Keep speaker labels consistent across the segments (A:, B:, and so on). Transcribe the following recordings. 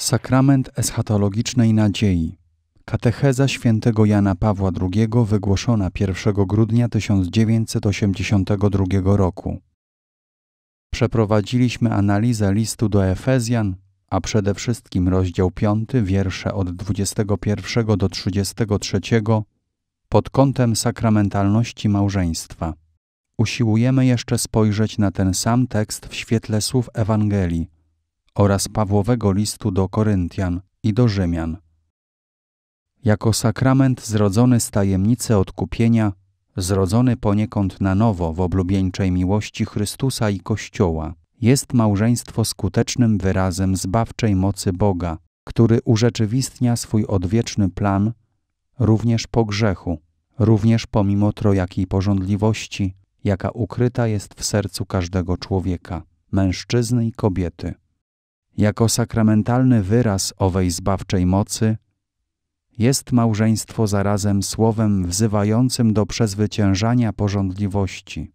A: Sakrament eschatologicznej nadziei. Katecheza świętego Jana Pawła II wygłoszona 1 grudnia 1982 roku. Przeprowadziliśmy analizę listu do Efezjan, a przede wszystkim rozdział 5, wiersze od 21 do 33 pod kątem sakramentalności małżeństwa. Usiłujemy jeszcze spojrzeć na ten sam tekst w świetle słów Ewangelii – oraz Pawłowego listu do Koryntian i do Rzymian. Jako sakrament zrodzony z tajemnicy odkupienia, zrodzony poniekąd na nowo w oblubieńczej miłości Chrystusa i Kościoła, jest małżeństwo skutecznym wyrazem zbawczej mocy Boga, który urzeczywistnia swój odwieczny plan również po grzechu, również pomimo trojakiej porządliwości, jaka ukryta jest w sercu każdego człowieka, mężczyzny i kobiety jako sakramentalny wyraz owej zbawczej mocy, jest małżeństwo zarazem słowem wzywającym do przezwyciężania porządliwości,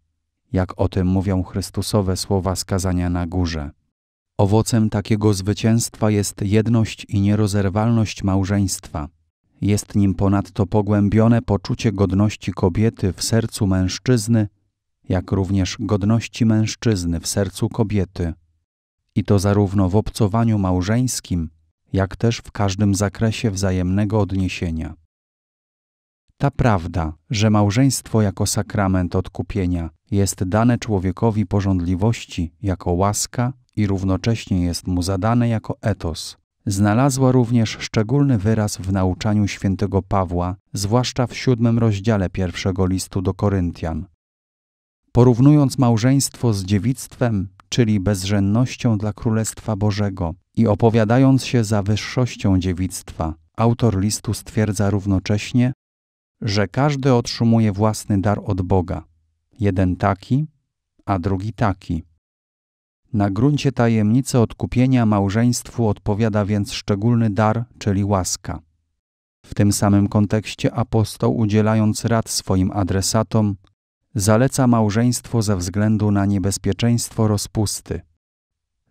A: jak o tym mówią Chrystusowe słowa skazania na górze. Owocem takiego zwycięstwa jest jedność i nierozerwalność małżeństwa. Jest nim ponadto pogłębione poczucie godności kobiety w sercu mężczyzny, jak również godności mężczyzny w sercu kobiety i to zarówno w obcowaniu małżeńskim, jak też w każdym zakresie wzajemnego odniesienia. Ta prawda, że małżeństwo jako sakrament odkupienia jest dane człowiekowi pożądliwości jako łaska i równocześnie jest mu zadane jako etos, znalazła również szczególny wyraz w nauczaniu świętego Pawła, zwłaszcza w siódmym rozdziale pierwszego listu do Koryntian. Porównując małżeństwo z dziewictwem, Czyli bezrzędnością dla Królestwa Bożego i opowiadając się za wyższością dziewictwa. Autor listu stwierdza równocześnie, że każdy otrzymuje własny dar od Boga, jeden taki, a drugi taki. Na gruncie tajemnicy odkupienia małżeństwu odpowiada więc szczególny dar, czyli łaska. W tym samym kontekście apostoł, udzielając rad swoim adresatom, Zaleca małżeństwo ze względu na niebezpieczeństwo rozpusty.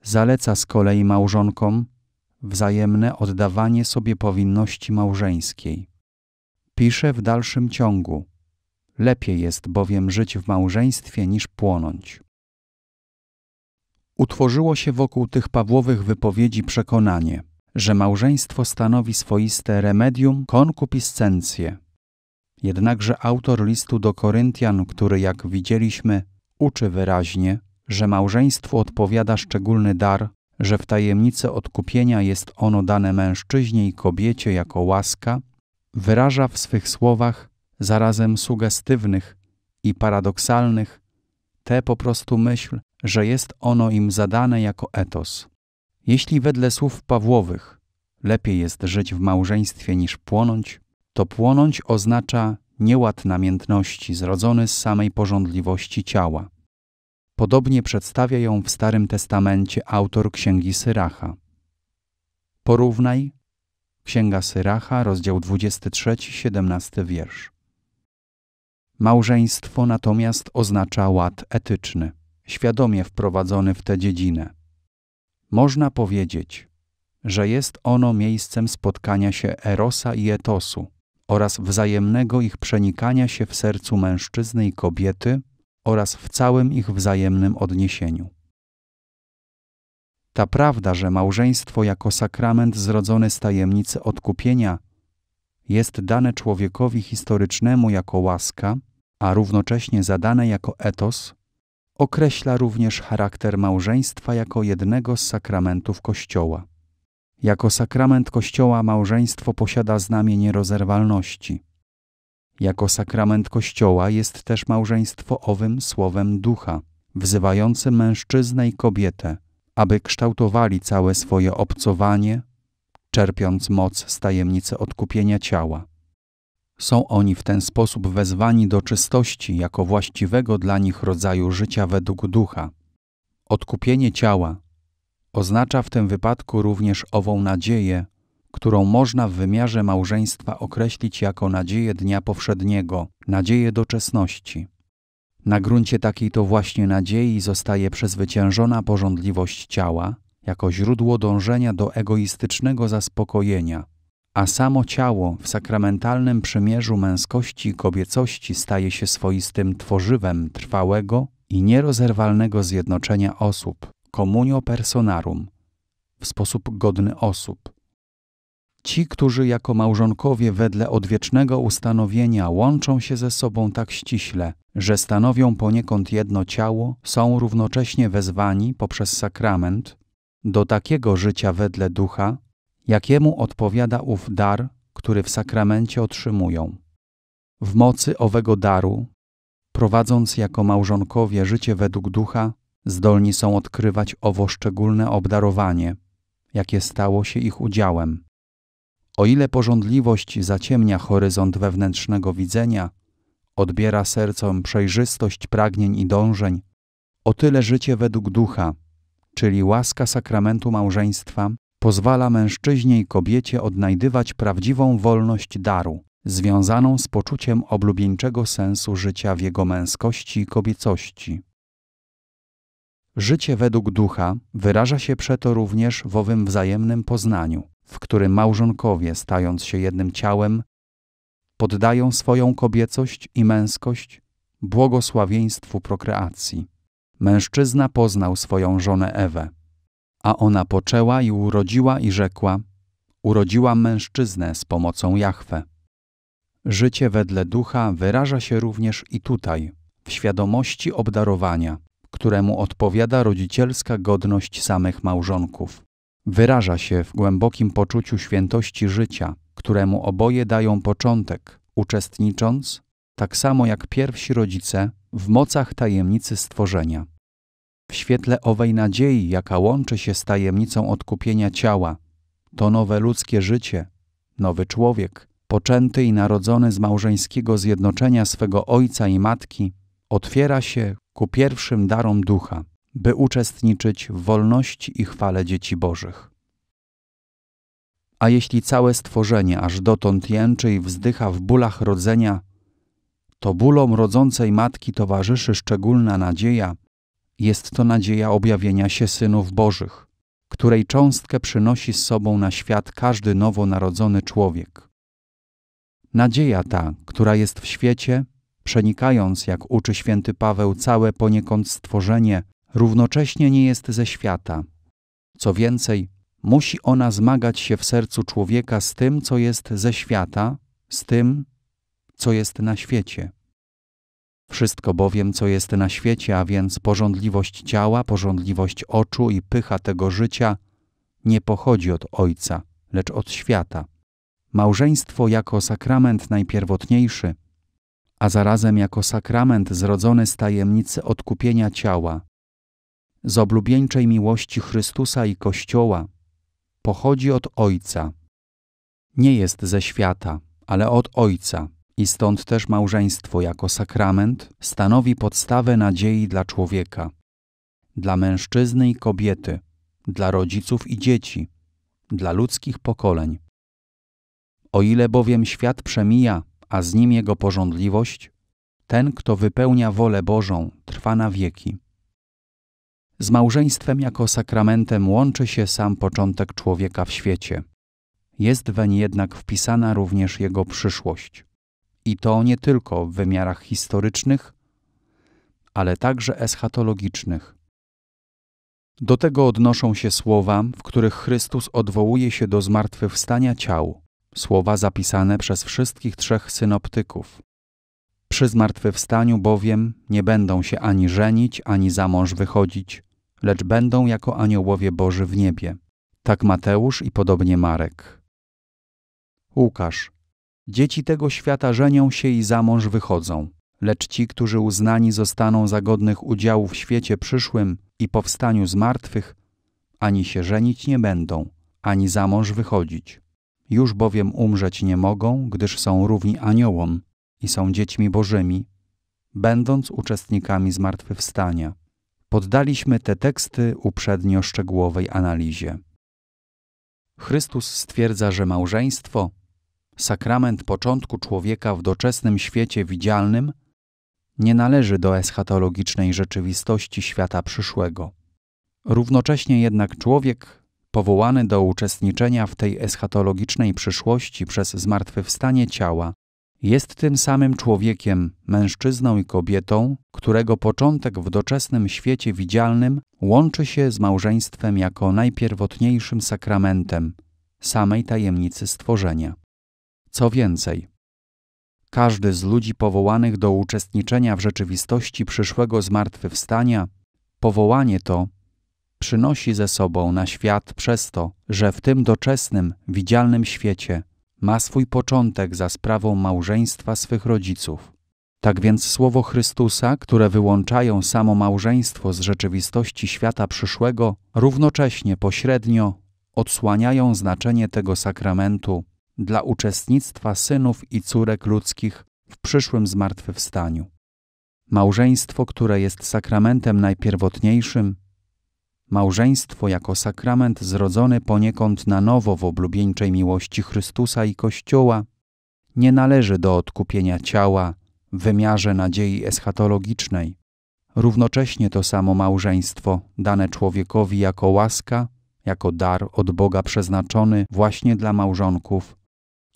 A: Zaleca z kolei małżonkom wzajemne oddawanie sobie powinności małżeńskiej. Pisze w dalszym ciągu: Lepiej jest bowiem żyć w małżeństwie niż płonąć. Utworzyło się wokół tych Pawłowych wypowiedzi przekonanie, że małżeństwo stanowi swoiste remedium konkupiscencje, Jednakże autor listu do Koryntian, który jak widzieliśmy, uczy wyraźnie, że małżeństwu odpowiada szczególny dar, że w tajemnicy odkupienia jest ono dane mężczyźnie i kobiecie jako łaska, wyraża w swych słowach, zarazem sugestywnych i paradoksalnych, tę po prostu myśl, że jest ono im zadane jako etos. Jeśli wedle słów Pawłowych lepiej jest żyć w małżeństwie niż płonąć, to płonąć oznacza nieład namiętności zrodzony z samej porządliwości ciała. Podobnie przedstawia ją w Starym Testamencie autor Księgi Syracha. Porównaj Księga Syracha, rozdział 23, 17 wiersz. Małżeństwo natomiast oznacza ład etyczny, świadomie wprowadzony w tę dziedzinę. Można powiedzieć, że jest ono miejscem spotkania się erosa i etosu, oraz wzajemnego ich przenikania się w sercu mężczyzny i kobiety oraz w całym ich wzajemnym odniesieniu. Ta prawda, że małżeństwo jako sakrament zrodzony z tajemnicy odkupienia jest dane człowiekowi historycznemu jako łaska, a równocześnie zadane jako etos, określa również charakter małżeństwa jako jednego z sakramentów Kościoła. Jako sakrament Kościoła małżeństwo posiada znamie nierozerwalności. Jako sakrament Kościoła jest też małżeństwo owym słowem ducha, wzywającym mężczyznę i kobietę, aby kształtowali całe swoje obcowanie, czerpiąc moc z tajemnicy odkupienia ciała. Są oni w ten sposób wezwani do czystości jako właściwego dla nich rodzaju życia według ducha. Odkupienie ciała, Oznacza w tym wypadku również ową nadzieję, którą można w wymiarze małżeństwa określić jako nadzieję dnia powszedniego, nadzieję doczesności. Na gruncie takiej to właśnie nadziei zostaje przezwyciężona porządliwość ciała jako źródło dążenia do egoistycznego zaspokojenia, a samo ciało w sakramentalnym przymierzu męskości i kobiecości staje się swoistym tworzywem trwałego i nierozerwalnego zjednoczenia osób communio personarum, w sposób godny osób. Ci, którzy jako małżonkowie wedle odwiecznego ustanowienia łączą się ze sobą tak ściśle, że stanowią poniekąd jedno ciało, są równocześnie wezwani poprzez sakrament do takiego życia wedle ducha, jakiemu odpowiada ów dar, który w sakramencie otrzymują. W mocy owego daru, prowadząc jako małżonkowie życie według ducha, zdolni są odkrywać owo szczególne obdarowanie, jakie stało się ich udziałem. O ile porządliwość zaciemnia horyzont wewnętrznego widzenia, odbiera sercom przejrzystość pragnień i dążeń, o tyle życie według ducha, czyli łaska sakramentu małżeństwa, pozwala mężczyźnie i kobiecie odnajdywać prawdziwą wolność daru, związaną z poczuciem oblubieńczego sensu życia w jego męskości i kobiecości. Życie według ducha wyraża się przeto również w owym wzajemnym poznaniu, w którym małżonkowie, stając się jednym ciałem, poddają swoją kobiecość i męskość błogosławieństwu prokreacji. Mężczyzna poznał swoją żonę Ewę, a ona poczęła i urodziła i rzekła: Urodziłam mężczyznę z pomocą Jahwe. Życie wedle ducha wyraża się również i tutaj, w świadomości obdarowania, któremu odpowiada rodzicielska godność samych małżonków. Wyraża się w głębokim poczuciu świętości życia, któremu oboje dają początek, uczestnicząc, tak samo jak pierwsi rodzice, w mocach tajemnicy stworzenia. W świetle owej nadziei, jaka łączy się z tajemnicą odkupienia ciała, to nowe ludzkie życie, nowy człowiek, poczęty i narodzony z małżeńskiego zjednoczenia swego ojca i matki, otwiera się ku pierwszym darom ducha, by uczestniczyć w wolności i chwale dzieci Bożych. A jeśli całe stworzenie aż dotąd jęczy i wzdycha w bólach rodzenia, to bólom rodzącej matki towarzyszy szczególna nadzieja. Jest to nadzieja objawienia się synów Bożych, której cząstkę przynosi z sobą na świat każdy nowonarodzony człowiek. Nadzieja ta, która jest w świecie, przenikając, jak uczy święty Paweł, całe poniekąd stworzenie, równocześnie nie jest ze świata. Co więcej, musi ona zmagać się w sercu człowieka z tym, co jest ze świata, z tym, co jest na świecie. Wszystko bowiem, co jest na świecie, a więc porządliwość ciała, porządliwość oczu i pycha tego życia, nie pochodzi od Ojca, lecz od świata. Małżeństwo jako sakrament najpierwotniejszy a zarazem jako sakrament zrodzony z tajemnicy odkupienia ciała, z oblubieńczej miłości Chrystusa i Kościoła, pochodzi od Ojca. Nie jest ze świata, ale od Ojca, i stąd też małżeństwo jako sakrament stanowi podstawę nadziei dla człowieka, dla mężczyzny i kobiety, dla rodziców i dzieci, dla ludzkich pokoleń. O ile bowiem świat przemija, a z nim jego porządliwość, ten, kto wypełnia wolę Bożą, trwa na wieki. Z małżeństwem jako sakramentem łączy się sam początek człowieka w świecie. Jest weń jednak wpisana również jego przyszłość. I to nie tylko w wymiarach historycznych, ale także eschatologicznych. Do tego odnoszą się słowa, w których Chrystus odwołuje się do zmartwychwstania ciał, Słowa zapisane przez wszystkich trzech synoptyków. Przy zmartwychwstaniu bowiem nie będą się ani żenić, ani za mąż wychodzić, lecz będą jako aniołowie Boży w niebie. Tak Mateusz i podobnie Marek. Łukasz. Dzieci tego świata żenią się i za mąż wychodzą, lecz ci, którzy uznani zostaną za godnych udziału w świecie przyszłym i powstaniu z martwych, ani się żenić nie będą, ani za mąż wychodzić, już bowiem umrzeć nie mogą, gdyż są równi aniołom i są dziećmi bożymi, będąc uczestnikami zmartwychwstania. Poddaliśmy te teksty uprzednio szczegółowej analizie. Chrystus stwierdza, że małżeństwo, sakrament początku człowieka w doczesnym świecie widzialnym, nie należy do eschatologicznej rzeczywistości świata przyszłego. Równocześnie jednak człowiek powołany do uczestniczenia w tej eschatologicznej przyszłości przez zmartwychwstanie ciała, jest tym samym człowiekiem, mężczyzną i kobietą, którego początek w doczesnym świecie widzialnym łączy się z małżeństwem jako najpierwotniejszym sakramentem samej tajemnicy stworzenia. Co więcej, każdy z ludzi powołanych do uczestniczenia w rzeczywistości przyszłego zmartwychwstania, powołanie to przynosi ze sobą na świat przez to, że w tym doczesnym, widzialnym świecie ma swój początek za sprawą małżeństwa swych rodziców. Tak więc słowo Chrystusa, które wyłączają samo małżeństwo z rzeczywistości świata przyszłego, równocześnie pośrednio odsłaniają znaczenie tego sakramentu dla uczestnictwa synów i córek ludzkich w przyszłym zmartwychwstaniu. Małżeństwo, które jest sakramentem najpierwotniejszym, małżeństwo jako sakrament zrodzony poniekąd na nowo w oblubieńczej miłości Chrystusa i Kościoła, nie należy do odkupienia ciała w wymiarze nadziei eschatologicznej. Równocześnie to samo małżeństwo, dane człowiekowi jako łaska, jako dar od Boga przeznaczony właśnie dla małżonków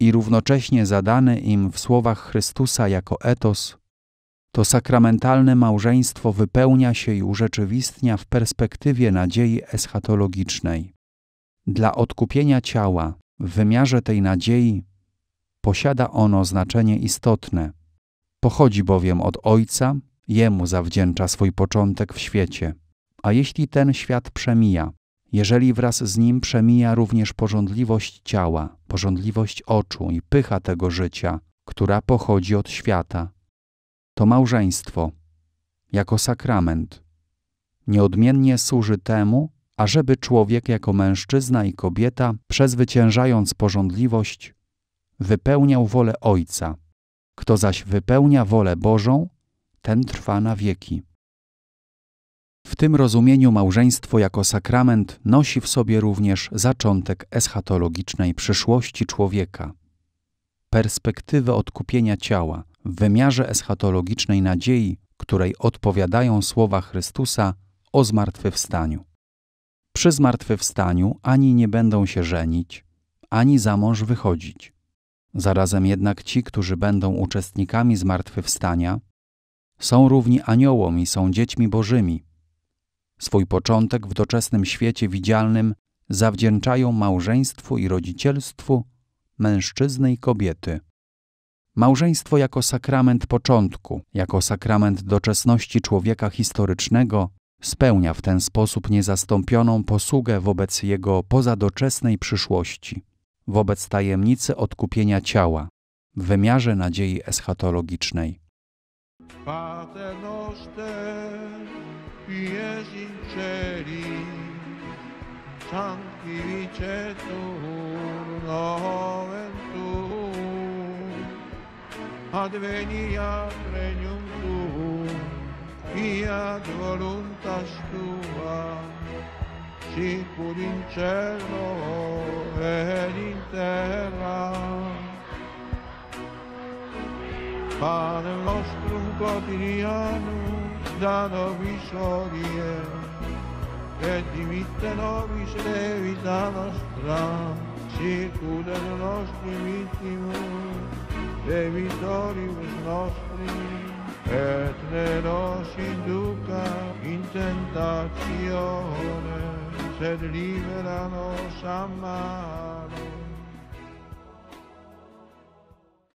A: i równocześnie zadane im w słowach Chrystusa jako etos, to sakramentalne małżeństwo wypełnia się i urzeczywistnia w perspektywie nadziei eschatologicznej. Dla odkupienia ciała w wymiarze tej nadziei posiada ono znaczenie istotne. Pochodzi bowiem od Ojca, Jemu zawdzięcza swój początek w świecie. A jeśli ten świat przemija, jeżeli wraz z nim przemija również porządliwość ciała, porządliwość oczu i pycha tego życia, która pochodzi od świata, to małżeństwo, jako sakrament, nieodmiennie służy temu, ażeby człowiek jako mężczyzna i kobieta, przezwyciężając porządliwość, wypełniał wolę Ojca. Kto zaś wypełnia wolę Bożą, ten trwa na wieki. W tym rozumieniu małżeństwo jako sakrament nosi w sobie również zaczątek eschatologicznej przyszłości człowieka, perspektywę odkupienia ciała – w wymiarze eschatologicznej nadziei, której odpowiadają słowa Chrystusa o zmartwychwstaniu. Przy zmartwychwstaniu ani nie będą się żenić, ani za mąż wychodzić. Zarazem jednak ci, którzy będą uczestnikami zmartwychwstania, są równi aniołom i są dziećmi bożymi. Swój początek w doczesnym świecie widzialnym zawdzięczają małżeństwu i rodzicielstwu mężczyzny i kobiety – Małżeństwo jako sakrament początku, jako sakrament doczesności człowieka historycznego, spełnia w ten sposób niezastąpioną posługę wobec jego pozadoczesnej przyszłości, wobec tajemnicy odkupienia ciała w wymiarze nadziei eschatologicznej. Pater noster. adveniat regnum tuum, fiat voluntas tua, sicur in cielo ed in terra. Padre nostrum quotidianum, da nobis odie, et dimitte nobis levita nostra, circudano nostri vittimi, e vittoribus nostri, e tre nos induca in tentazione, se liberano nos a